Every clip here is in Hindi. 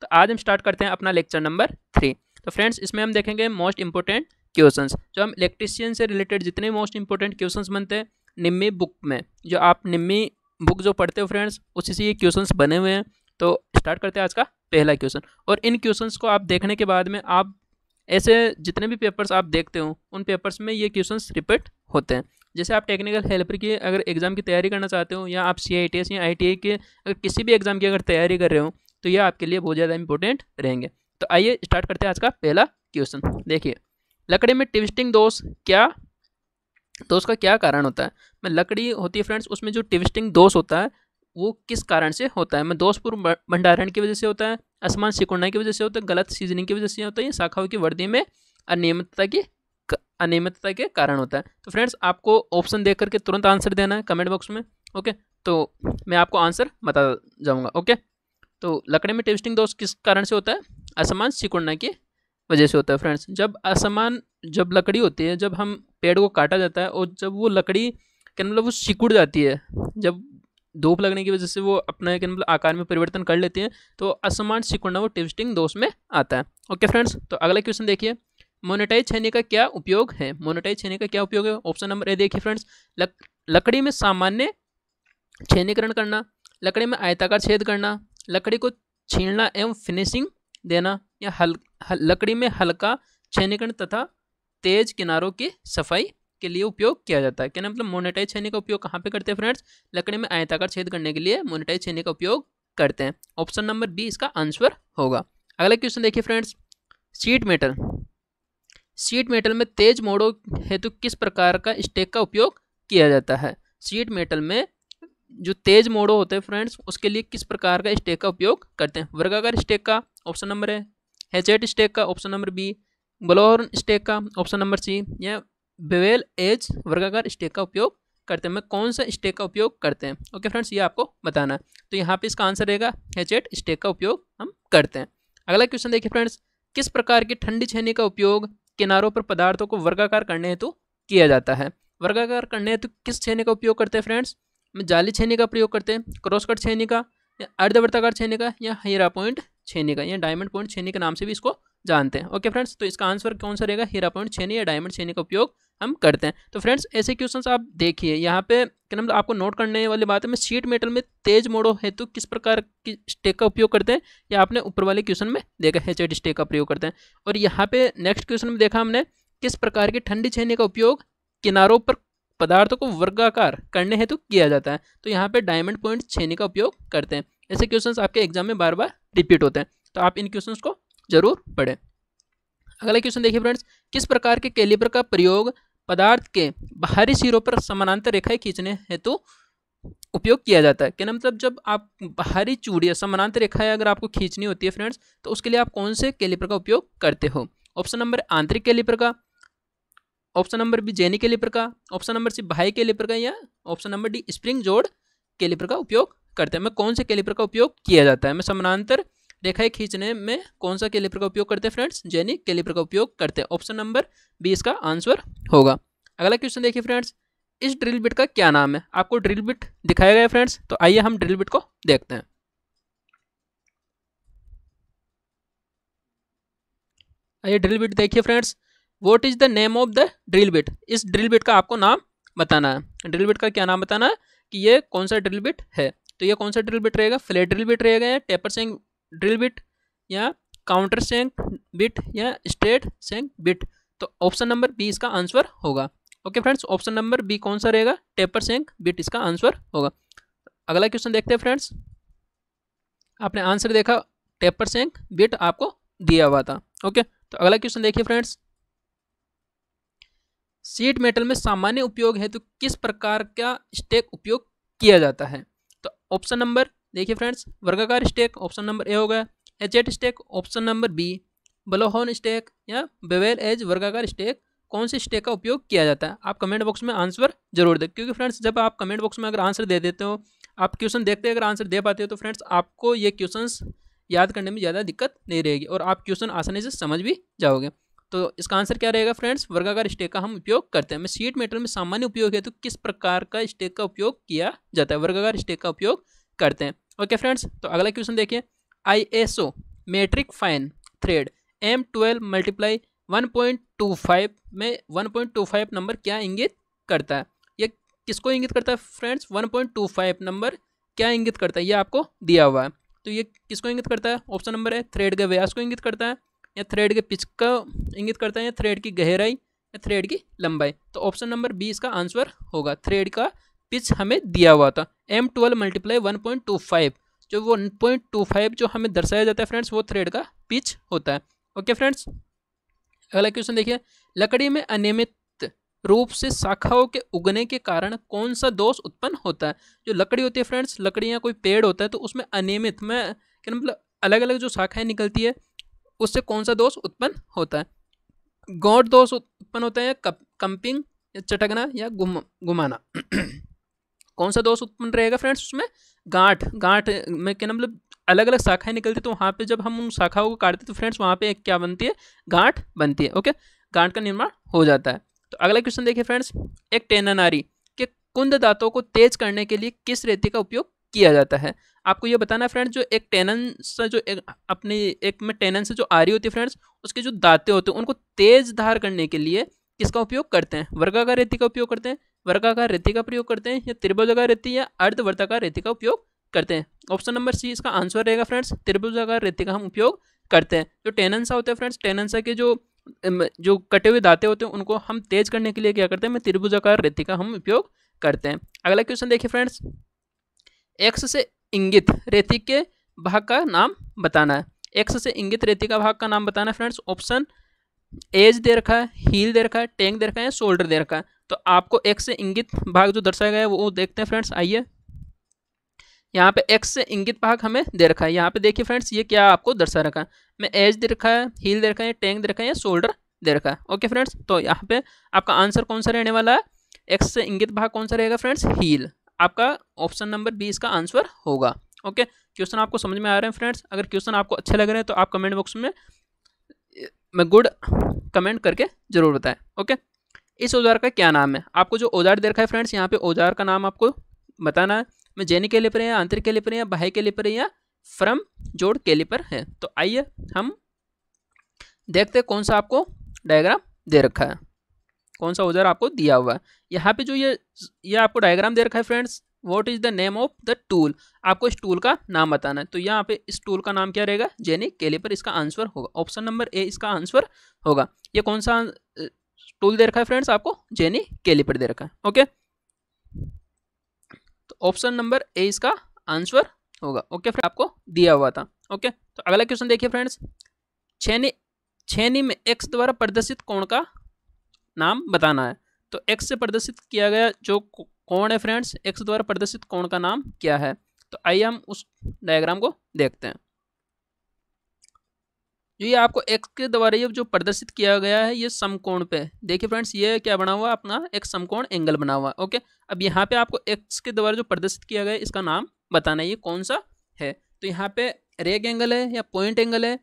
तो आज हम स्टार्ट करते हैं अपना लेक्चर नंबर थ्री तो फ्रेंड्स इसमें हम देखेंगे मोस्ट इंपॉर्टेंट क्वेश्चंस जो हम इलेक्ट्रिशियन से रिलेटेड जितने मोस्ट इंपॉर्टेंट क्वेश्चंस बनते हैं निम्मी बुक में जो आप निम्मी बुक जो पढ़ते हो फ्रेंड्स उसी से ये क्वेश्चंस बने हुए हैं तो स्टार्ट करते हैं आज का पहला क्वेश्चन और इन क्वेश्चंस को आप देखने के बाद में आप ऐसे जितने भी पेपर्स आप देखते हो उन पेपर्स में ये क्वेश्चन रिपीट होते हैं जैसे आप टेक्निकल हेल्पर की अगर एग्ज़ाम की तैयारी करना चाहते हो या आप सी आई टी एस या आई टी आई के अगर किसी भी एग्ज़ाम की अगर तैयारी कर रहे हो तो ये आपके लिए बहुत ज़्यादा इंपॉर्टेंट रहेंगे तो आइए स्टार्ट करते हैं आज का पहला क्वेश्चन देखिए लकड़ी में ट्विस्टिंग दोष क्या दोष का क्या कारण होता है मैं लकड़ी होती है फ्रेंड्स उसमें जो ट्विस्टिंग दोष होता है वो किस कारण से होता है मैं दोषपूर्व भंडारण की वजह से होता है आसमान सिकुड़ना की वजह से होता है गलत सीजनिंग की वजह से होता है या शाखाओं की वर्दी में अनियमितता की अनियमितता के कारण होता है तो फ्रेंड्स आपको ऑप्शन देख करके तुरंत आंसर देना है कमेंट बॉक्स में ओके तो मैं आपको आंसर बता जाऊँगा ओके तो लकड़ी में टेस्टिंग दोष किस कारण से होता है असमान सिकुड़ना की वजह से होता है फ्रेंड्स जब असमान जब लकड़ी होती है जब हम पेड़ को काटा जाता है और जब वो लकड़ी क्या मतलब वो सिकुड़ जाती है जब धूप लगने की वजह से वो अपने क्या मतलब आकार में परिवर्तन कर लेती है तो असमान सिकुड़ना वो टेस्टिंग दोष में आता है ओके फ्रेंड्स तो अगला क्वेश्चन देखिए मोनेटाइज छेने का क्या उपयोग है मोनेटाइज छेने का क्या उपयोग है ऑप्शन नंबर ए देखिए फ्रेंड्स लकड़ी में सामान्य छेनीकरण करना लकड़ी में आयताकार छेद करना लकड़ी को छीलना एवं फिनिशिंग देना या हल, हल लकड़ी में हल्का छैनिकण तथा तेज किनारों की सफाई के लिए उपयोग किया जाता है क्या मतलब मोनेटाइज छेनी का उपयोग कहाँ पे करते हैं फ्रेंड्स लकड़ी में आयताकार छेद करने के लिए मोनेटाइज छेनी का उपयोग करते हैं ऑप्शन नंबर बी इसका आंसर होगा अगला क्वेश्चन देखिए friends sheet metal sheet metal में तेज मोड़ों हेतु किस प्रकार का स्टेक का उपयोग किया जाता है सीट मेटल में जो तेज मोड़ो होते हैं फ्रेंड्स उसके लिए किस प्रकार का स्टेक का उपयोग करते हैं वर्गाकार स्टेक का ऑप्शन नंबर है हैचेट स्टेक का option number B blowhorn stake का ऑप्शन नंबर सी या बेवेल एज वर्गाकार स्टेक का उपयोग करते हैं मैं कौन सा स्टेक का उपयोग करते हैं ओके फ्रेंड्स ये आपको बताना है तो यहाँ पे इसका आंसर रहेगा हैचेट स्टेक का उपयोग हम करते हैं अगला क्वेश्चन देखिए फ्रेंड्स किस प्रकार की ठंडी छेनी का उपयोग किनारों पर पदार्थों को वर्गाकार करने हेतु किया जाता है वर्गाकार करने हेतु किस छेनी का उपयोग करते हैं फ्रेंड्स में जाली छेनी का प्रयोग करते हैं क्रॉस कट छेनी का या अर्धवर्ताकार छेनी का या हीरा पॉइंट छेनी का या डायमंड पॉइंट छेनी के नाम से भी इसको जानते हैं ओके फ्रेंड्स तो इसका आंसर कौन सा रहेगा हीरा पॉइंट छेनी या डायमंड छेनी का उपयोग हम करते हैं तो फ्रेंड्स ऐसे क्वेश्चन आप देखिए यहाँ पे क्या नाम मतलब आपको नोट करने वाली बात है मैं शीट मेटल में तेज मोड़ो हेतु किस प्रकार की स्टेक का उपयोग करते हैं या आपने ऊपर वाले क्वेश्चन में देखा चेट स्टेक का प्रयोग करते हैं और यहाँ पे नेक्स्ट क्वेश्चन में देखा हमने किस प्रकार की ठंडी छेनी का उपयोग किनारों पर पदार्थों को वर्गाकार करने हेतु तो किया जाता है तो यहाँ पे डायमंड पॉइंट छेने का उपयोग करते हैं ऐसे क्वेश्चंस आपके एग्जाम में बार बार रिपीट होते हैं तो आप इन क्वेश्चंस को जरूर पढ़ें अगला क्वेश्चन देखिए फ्रेंड्स किस प्रकार के कैलिबर का प्रयोग पदार्थ के बाहरी सिरों पर समानांतर रेखाएं खींचने हेतु उपयोग किया जाता है क्या ना मतलब जब आप बाहरी चूड़िया समानांतर रेखाएं अगर आपको खींचनी होती है फ्रेंड्स तो उसके लिए आप कौन से कैलिपर का उपयोग करते हो ऑप्शन नंबर आंतरिक कैलिपर का option number B jenny caliper का ऑप्शन नंबर सी भाई के लिपर का या ऑप्शन नंबर डी स्प्रिंग जोड़ के लिपर का उपयोग करते हैं मैं कौन से कैलिपर का उपयोग किया जाता है मैं समानांतर रेखाएं खींचने में कौन सा कैलिपर का उपयोग करते हैं फ्रेंड्स जेनी कैलिपर का उपयोग करते हैं ऑप्शन नंबर बी इसका आंसर होगा अगला क्वेश्चन देखिए फ्रेंड्स इस ड्रिल बिट का क्या नाम है आपको ड्रिल बिट दिखाया गया फ्रेंड्स तो आइए हम ड्रिल बिट को देखते हैं आइए ड्रिल बिट देखिए friends what is the name of the drill bit इस ड्रिल बिट का आपको नाम बताना है ड्रिल बिट का क्या नाम बताना है कि ये कौन सा ड्रिल बिट है तो ये कौन सा ड्रिल बिट रहेगा फ्लेट ड्रिल बिट रहेगा या टेपर सेंग ड्रिल बिट या काउंटर सेंग बिट या स्ट्रेट सेंग बिट तो ऑप्शन नंबर बी इसका आंसर होगा okay friends option number B कौन सा रहेगा टेपर सेंग बिट इसका आंसर होगा अगला क्वेश्चन देखते हैं फ्रेंड्स आपने आंसर देखा टेपर सेंग बिट आपको दिया हुआ था ओके तो अगला क्वेश्चन देखिए फ्रेंड्स सीट मेटल में सामान्य उपयोग है तो किस प्रकार का स्टेक उपयोग किया जाता है तो ऑप्शन नंबर देखिए फ्रेंड्स वर्गाकार स्टेक ऑप्शन नंबर ए होगा hatchet stake option number B blowhorn stake या बेवेल एज वर्गाकार स्टेक कौन से स्टेक का उपयोग किया जाता है आप कमेंट बॉक्स में आंसर जरूर दें क्योंकि फ्रेंड्स जब आप कमेंट बॉक्स में अगर आंसर दे देते हो आप क्वेश्चन देखते अगर आंसर दे पाते हो तो फ्रेंड्स आपको ये क्वेश्चंस याद करने में ज़्यादा दिक्कत नहीं रहेगी और आप क्वेश्चन आसानी से समझ भी जाओगे तो इसका आंसर क्या रहेगा फ्रेंड्स वर्गाकार स्टेक का हम उपयोग करते हैं सीट मीटर मेटल में सामान्य उपयोग है तो किस प्रकार का स्टेक का उपयोग किया जाता है वर्गाकार स्टेक का उपयोग करते हैं ओके फ्रेंड्स तो अगला क्वेश्चन देखिए I S O metric fine thread M twelve multiply one point two five में one point two five number क्या इंगित करता है ये किसको इंगित करता है friends one point two five number क्या इंगित करता है ये आपको दिया हुआ है तो ये किसको इंगित करता है ऑप्शन नंबर है थ्रेड के व्यास को इंगित करता है या थ्रेड के पिच का इंगित करता है या थ्रेड की गहराई या थ्रेड की लंबाई तो ऑप्शन नंबर बी इसका आंसर होगा थ्रेड का पिच हमें दिया हुआ था M twelve multiply one point two five जो वन पॉइंट टू फाइव जो हमें दर्शाया जाता है फ्रेंड्स वो थ्रेड का पिच होता है ओके फ्रेंड्स अगला क्वेश्चन देखिए लकड़ी में अनियमित रूप से शाखाओं के उगने के कारण कौन सा दोष उत्पन्न होता है जो लकड़ी होती है फ्रेंड्स लकड़ी या कोई पेड़ होता है तो उसमें अनियमित में क्या मतलब अलग अलग जो शाखाएं निकलती है उससे कौन सा दोष उत्पन्न होता है गौट दोष उत्पन्न होता है कंपिंग या चटकना या घुम घुमाना कौन सा दोष उत्पन्न रहेगा फ्रेंड्स उसमें गांठ गांठ में क्या मतलब अलग अलग शाखाएं निकलती तो वहाँ पे जब हम उन शाखाओं को काटते तो फ्रेंड्स वहाँ पे एक क्या बनती है गांठ बनती है ओके गांठ का निर्माण हो जाता है तो अगला क्वेश्चन देखिए फ्रेंड्स एक टेनानारी के कुंद दांतों को तेज करने के लिए किस रेती का उपयोग किया जाता है आपको ये बताना फ्रेंड्स जो एक टेनेंस जो एक अपनी एक में टेनेंस जो आ रही होती है फ्रेंड्स उसके जो दाते होते हैं उनको तेज धार करने के लिए किसका उपयोग करते हैं वर्गाकार रेती का उपयोग करते हैं वर्गाकार रेती का प्रयोग करते हैं या त्रिभुजाकार रेती या अर्धवर्ताकार रेती का उपयोग करते हैं ऑप्शन नंबर सी इसका आंसर रहेगा फ्रेंड्स त्रिभुजाकार रेती का हम उपयोग करते हैं जो टेनेंसा होते हैं फ्रेंड्स टेनेंसा के जो जो कटे हुए दाते होते हैं उनको हम तेज करने के लिए क्या करते हैं मैं त्रिभुजाकार रेती का हम उपयोग करते हैं अगला क्वेश्चन देखिए फ्रेंड्स एक्स से इंगित रेती के भाग का नाम बताना है एक्स से इंगित रेती का भाग का नाम बताना है फ्रेंड्स ऑप्शन एज दे रखा है हील दे रखा है टैंक दे रखा है शोल्डर दे रखा है तो आपको एक्स से इंगित भाग जो दर्शाया गया है वो देखते हैं फ्रेंड्स आइए यहाँ पे एक्स से इंगित भाग हमें दे रखा है यहाँ पे देखिए फ्रेंड्स ये क्या आपको दर्शा रखा है मैं एज दे रखा है हील दे रखा है टैंक दे रखा है शोल्डर दे रखा है ओके फ्रेंड्स तो यहाँ पे आपका आंसर कौन सा रहने वाला है एक्स से इंगित भाग कौन सा रहेगा फ्रेंड्स हील आपका ऑप्शन नंबर बी इसका आंसर होगा ओके क्वेश्चन आपको समझ में आ रहे हैं फ्रेंड्स अगर क्वेश्चन आपको अच्छे लग रहे हैं तो आप कमेंट बॉक्स में मैं गुड कमेंट करके ज़रूर बताएं ओके इस औजार का क्या नाम है आपको जो औजार दे रखा है फ्रेंड्स यहाँ पे औजार का नाम आपको बताना है मैं जेनी के लिए पर या आंतरिक के लिए पर या बाह्य के लिए पर या फ्रम जोड़ के लिए पर है तो आइए हम देखते कौन सा आपको डायग्राम दे रखा है कौन सा औजार आपको दिया हुआ है यहाँ पे जो ये ये आपको डायग्राम दे रखा है friends what is the name of the tool आपको इस टूल का नाम बताना है तो यहाँ पे इस टूल का नाम क्या रहेगा जेनी पर इसका आंसर होगा ऑप्शन नंबर ए इसका आंसर होगा ये कौन सा टूल दे रखा है फ्रेंड्स आपको जेनी पर दे रखा है ओके तो ऑप्शन नंबर ए इसका आंसर होगा ओके फिर आपको दिया हुआ था ओके तो अगला क्वेश्चन देखिए फ्रेंड्स छेनी छेनी में एक्स द्वारा प्रदर्शित कोण का नाम बताना है तो एक्स से प्रदर्शित किया गया जो कौन है फ्रेंड्स एक्स द्वारा प्रदर्शित कौन का नाम क्या है तो आइए हम उस डायग्राम को देखते हैं जो ये आपको एक्स के द्वारा ये जो प्रदर्शित किया गया है ये समकोण पे देखिए फ्रेंड्स ये क्या बना हुआ अपना एक समकोण एंगल बना हुआ ओके अब यहाँ पे आपको एक्स के द्वारा जो प्रदर्शित किया गया इसका नाम बताना है ये कौन सा है तो यहाँ पे रेग एंगल है या पॉइंट एंगल है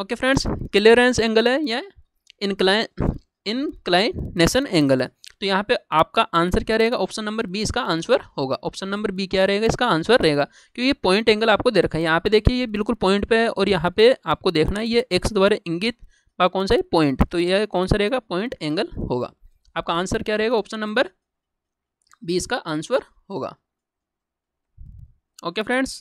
ओके फ्रेंड्स क्लियरेंस एंगल है या इनक्लाइन इनक्लाइनेशन एंगल है तो यहाँ पे आपका आंसर क्या रहेगा ऑप्शन नंबर बी इसका आंसर होगा ऑप्शन नंबर बी क्या रहेगा इसका आंसर रहेगा क्योंकि ये पॉइंट एंगल आपको दे रखा है यहाँ पे देखिए ये बिल्कुल पॉइंट पे है और यहाँ पे आपको देखना है ये एक्स द्वारा इंगित का कौन सा है पॉइंट तो ये कौन सा रहेगा पॉइंट एंगल होगा आपका आंसर क्या रहेगा ऑप्शन नंबर बी इसका आंसर होगा ओके फ्रेंड्स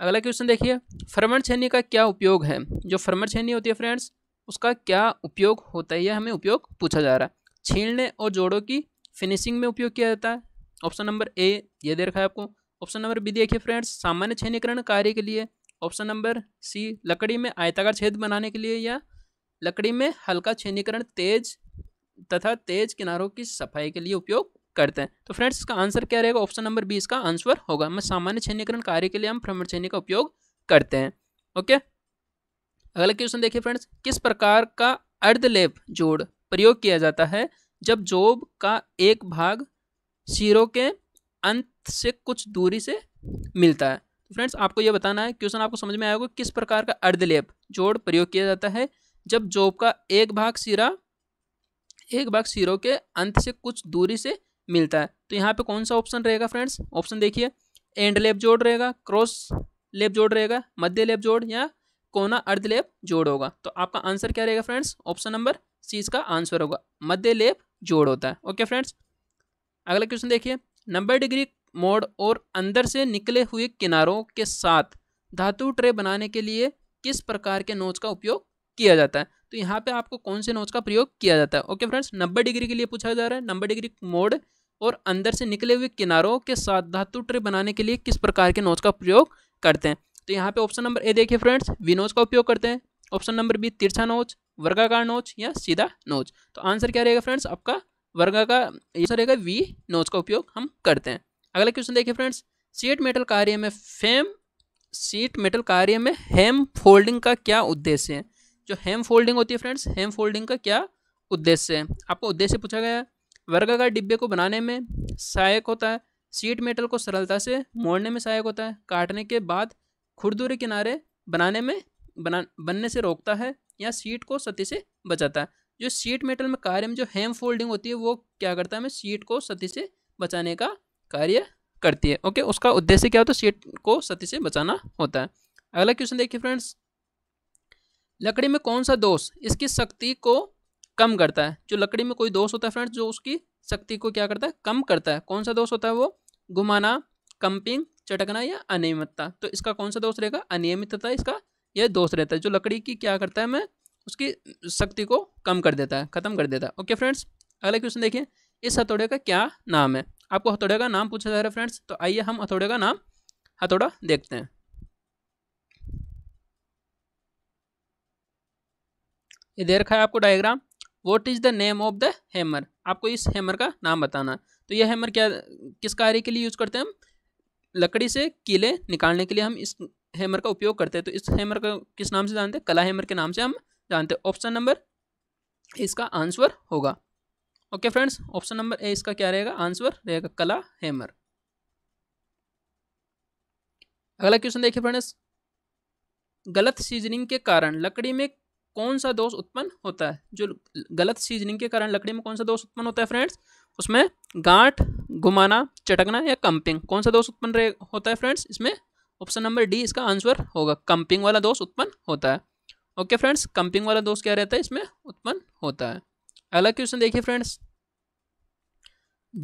अगला क्वेश्चन देखिए फर्मर छेनी का क्या उपयोग है जो फर्मर छेनी होती है फ्रेंड्स उसका क्या उपयोग होता है यह हमें उपयोग पूछा जा रहा है छीलने और जोड़ों की फिनिशिंग में उपयोग किया जाता है ऑप्शन नंबर ए ये दे रखा है आपको ऑप्शन नंबर बी देखिए फ्रेंड्स सामान्य छेनीकरण कार्य के लिए ऑप्शन नंबर सी लकड़ी में आयताकार छेद बनाने के लिए या लकड़ी में हल्का छेनीकरण तेज तथा तेज किनारों की सफाई के लिए उपयोग करते हैं तो फ्रेंड्स इसका आंसर क्या रहेगा ऑप्शन नंबर बी इसका आंसर होगा मैं सामान्य छेनीकरण कार्य के लिए हम भ्रमण छेनी का उपयोग करते हैं ओके अगला क्वेश्चन देखिए फ्रेंड्स किस प्रकार का अर्धलेप जोड़ प्रयोग किया जाता है जब जोब का एक भाग शीरों के अंत से कुछ दूरी से मिलता है तो फ्रेंड्स आपको यह बताना है क्वेश्चन आपको समझ में आया होगा किस प्रकार का अर्धलेप जोड़ प्रयोग किया जाता है जब जोब का एक भाग सिरा एक भाग सिरों के अंत से कुछ दूरी से मिलता है तो यहाँ पे कौन सा ऑप्शन रहेगा फ्रेंड्स ऑप्शन देखिए एंड लेप जोड़ रहेगा क्रॉस लेप जोड़ रहेगा मध्य लेप जोड़ या कोना अर्धलेप जोड़ होगा तो आपका आंसर क्या रहेगा फ्रेंड्स ऑप्शन नंबर सी इसका आंसर होगा मध्य लेप जोड़ होता है ओके फ्रेंड्स अगला क्वेश्चन देखिए नब्बे डिग्री मोड़ और अंदर से निकले हुए किनारों के साथ धातु ट्रे बनाने के लिए किस प्रकार के नोच का उपयोग किया जाता है तो यहाँ पे आपको कौन से नोच का प्रयोग किया जाता है ओके फ्रेंड्स नब्बे डिग्री के लिए पूछा जा रहा है नब्बे डिग्री मोड़ और अंदर से निकले हुए किनारों के साथ धातु ट्रे बनाने के लिए किस प्रकार के नोच का प्रयोग करते हैं तो यहाँ पे ऑप्शन नंबर ए देखिए फ्रेंड्स विनोज का उपयोग करते हैं ऑप्शन नंबर बी तिरछा नोच वर्गाकार नोच या सीधा नोच तो आंसर क्या रहेगा फ्रेंड्स आपका वर्गा का आंसर रहेगा वी नोच का उपयोग हम करते हैं अगला क्वेश्चन देखिए फ्रेंड्स सीट मेटल कार्य में फेम सीट मेटल कार्य में हेम फोल्डिंग का क्या उद्देश्य है जो हेम फोल्डिंग होती है फ्रेंड्स हेम फोल्डिंग का क्या उद्देश्य है आपको उद्देश्य पूछा गया है वर्गाकार डिब्बे को बनाने में सहायक होता है सीट मेटल को सरलता से मोड़ने में सहायक होता है काटने के बाद खुरदुरे किनारे बनाने में बना बनने से रोकता है या सीट को सती से बचाता है जो सीट मेटल में कार्य में जो हेम फोल्डिंग होती है वो क्या करता है हमें सीट को सती से बचाने का कार्य करती है ओके उसका उद्देश्य क्या होता है सीट को सती से बचाना होता है अगला क्वेश्चन देखिए फ्रेंड्स लकड़ी में कौन सा दोष इसकी शक्ति को कम करता है जो लकड़ी में कोई दोष होता है फ्रेंड्स जो उसकी शक्ति को क्या करता है कम करता है कौन सा दोष होता है वो घुमाना कंपिंग चटकना या अनियमितता तो इसका कौन सा दोष रहेगा अनियमितता इसका यह दोष रहता है जो लकड़ी की क्या करता है मैं उसकी शक्ति को कम कर देता है ख़त्म कर देता है ओके फ्रेंड्स अगला क्वेश्चन देखिए इस हथौड़े का क्या नाम है आपको हथौड़े का नाम पूछा जा रहा है फ्रेंड्स तो आइए हम हथौड़े का नाम हथौड़ा देखते हैं ये दे रखा है आपको diagram what is the name of the hammer आपको इस हैमर का नाम बताना है तो यह हैमर क्या किस कार्य के लिए यूज़ करते हैं हम लकड़ी से कीले निकालने के लिए हम इस हैमर का उपयोग करते हैं तो इस हैमर का किस नाम से जानते हैं कला हैमर के नाम से हम जानते हैं ऑप्शन नंबर इसका आंसर होगा okay friends option number A इसका क्या रहेगा आंसर रहेगा कला हैमर अगला क्वेश्चन देखिए फ्रेंड्स गलत सीजनिंग के कारण लकड़ी में कौन सा दोष उत्पन्न होता है जो गलत सीजनिंग के कारण लकड़ी में कौन सा दोष उत्पन्न होता है फ्रेंड्स उसमें गांठ घुमाना चटकना या कंपिंग कौन सा दोष उत्पन्न होता है फ्रेंड्स इसमें ऑप्शन नंबर डी इसका आंसर होगा कंपिंग वाला दोष उत्पन्न होता है ओके फ्रेंड्स कंपिंग वाला दोष क्या रहता है इसमें उत्पन्न होता है अगला क्वेश्चन देखिए फ्रेंड्स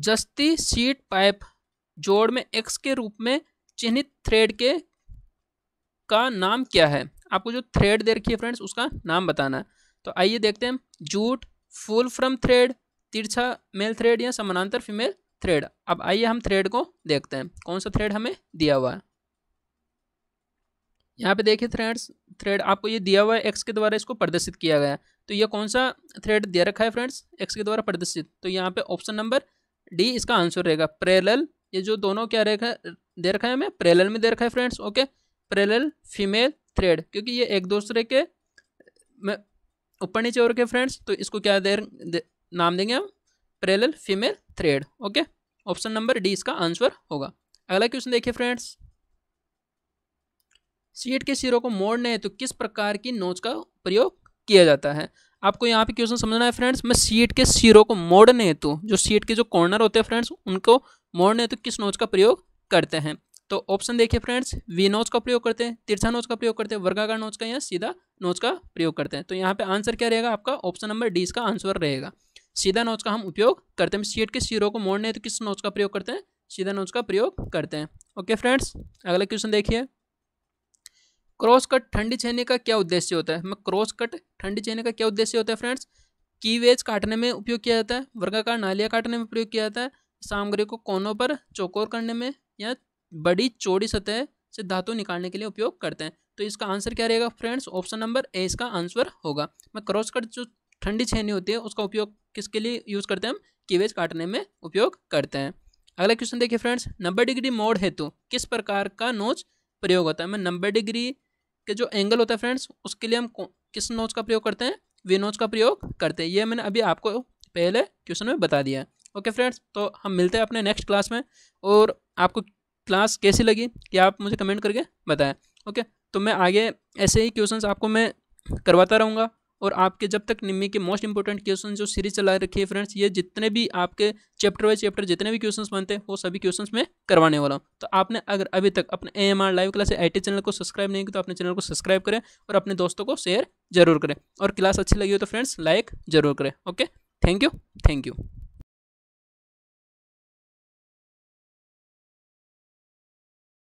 जस्ती सीट पाइप जोड़ में एक्स के रूप में चिन्हित थ्रेड के का नाम क्या है आपको जो थ्रेड दे रखी है फ्रेंड्स उसका नाम बताना है तो आइए देखते हैं जूट फुल फ्रॉम थ्रेड तिरछा मेल थ्रेड या समानांतर फीमेल थ्रेड अब आइए हम थ्रेड को देखते हैं कौन सा थ्रेड हमें दिया हुआ है यहाँ पे देखिए थ्रेड्स थ्रेड आपको ये दिया हुआ है एक्स के द्वारा इसको प्रदर्शित किया गया तो ये कौन सा थ्रेड दे रखा है फ्रेंड्स एक्स के द्वारा प्रदर्शित तो यहाँ पे ऑप्शन नंबर डी इसका आंसर रहेगा प्रेलल ये जो दोनों क्या रेखा दे रखा है हमें प्रेलल में दे रखा है friends okay parallel female thread क्योंकि ये एक दूसरे के में ऊपर नीचे और के फ्रेंड्स तो इसको क्या दे, दे नाम देंगे हम parallel female thread okay option number D इसका आंसर होगा अगला क्वेश्चन देखिए फ्रेंड्स सीट के सिरों को मोड़ने हैं तो किस प्रकार की नोच का प्रयोग किया जाता है आपको यहाँ पे क्वेश्चन समझना है फ्रेंड्स मैं सीट के सिरों को मोड़ने हेतु जो सीट के जो कॉर्नर होते हैं फ्रेंड्स उनको मोड़ने हेतु किस नोच का प्रयोग करते हैं तो ऑप्शन देखिए फ्रेंड्स वी नोच का प्रयोग करते हैं तिरछा नोच का प्रयोग करते हैं वर्गाकार नोच का या सीधा नोच का प्रयोग करते हैं तो यहाँ पे आंसर क्या रहेगा आपका ऑप्शन नंबर डी इसका आंसर रहेगा सीधा नोच का हम उपयोग करते हैं सीट के सिरों को मोड़ने तो किस नोच का प्रयोग करते हैं सीधा नोच का प्रयोग करते हैं ओके फ्रेंड्स अगला क्वेश्चन देखिए क्रॉस कट ठंडी छेने का क्या उद्देश्य होता है मैं क्रॉस कट ठंडी छेने का क्या उद्देश्य होता है फ्रेंड्स की वेज काटने में उपयोग किया जाता है वर्गाकार नालियाँ काटने में प्रयोग किया जाता है सामग्री को कोनों पर चौकोर करने में या बड़ी चौड़ी सतह से धातु निकालने के लिए उपयोग करते हैं तो इसका आंसर क्या रहेगा फ्रेंड्स ऑप्शन नंबर ए इसका आंसर होगा मैं क्रॉस कट जो ठंडी छेनी होती है उसका उपयोग किसके लिए यूज़ करते हैं हम कीवेज काटने में उपयोग करते हैं अगला क्वेश्चन देखिए फ्रेंड्स नब्बे डिग्री मोड़ हेतु किस प्रकार का नोच प्रयोग होता है मैं नब्बे डिग्री के जो एंगल होता है फ्रेंड्स उसके लिए हम किस नोच का प्रयोग करते हैं वी नोच का प्रयोग करते हैं ये मैंने अभी आपको पहले क्वेश्चन में बता दिया है ओके फ्रेंड्स तो हम मिलते हैं अपने नेक्स्ट क्लास में और आपको क्लास कैसी लगी क्या आप मुझे कमेंट करके बताएं ओके तो मैं आगे ऐसे ही क्वेश्चंस आपको मैं करवाता रहूँगा और आपके जब तक निम्मी के मोस्ट इंपॉर्टेंट क्वेश्चन जो सीरीज चला रखी है फ्रेंड्स ये जितने भी आपके चैप्टर वाइज चैप्टर जितने भी क्वेश्चंस बनते हैं वो सभी क्वेश्चंस में करवाने वाला हूँ तो आपने अगर अभी तक अपने A M R live class I T channel को सब्सक्राइब नहीं किया तो अपने चैनल को सब्सक्राइब करें और अपने दोस्तों को शेयर जरूर करें और क्लास अच्छी लगी हो तो फ्रेंड्स लाइक जरूर करें okay thank you thank you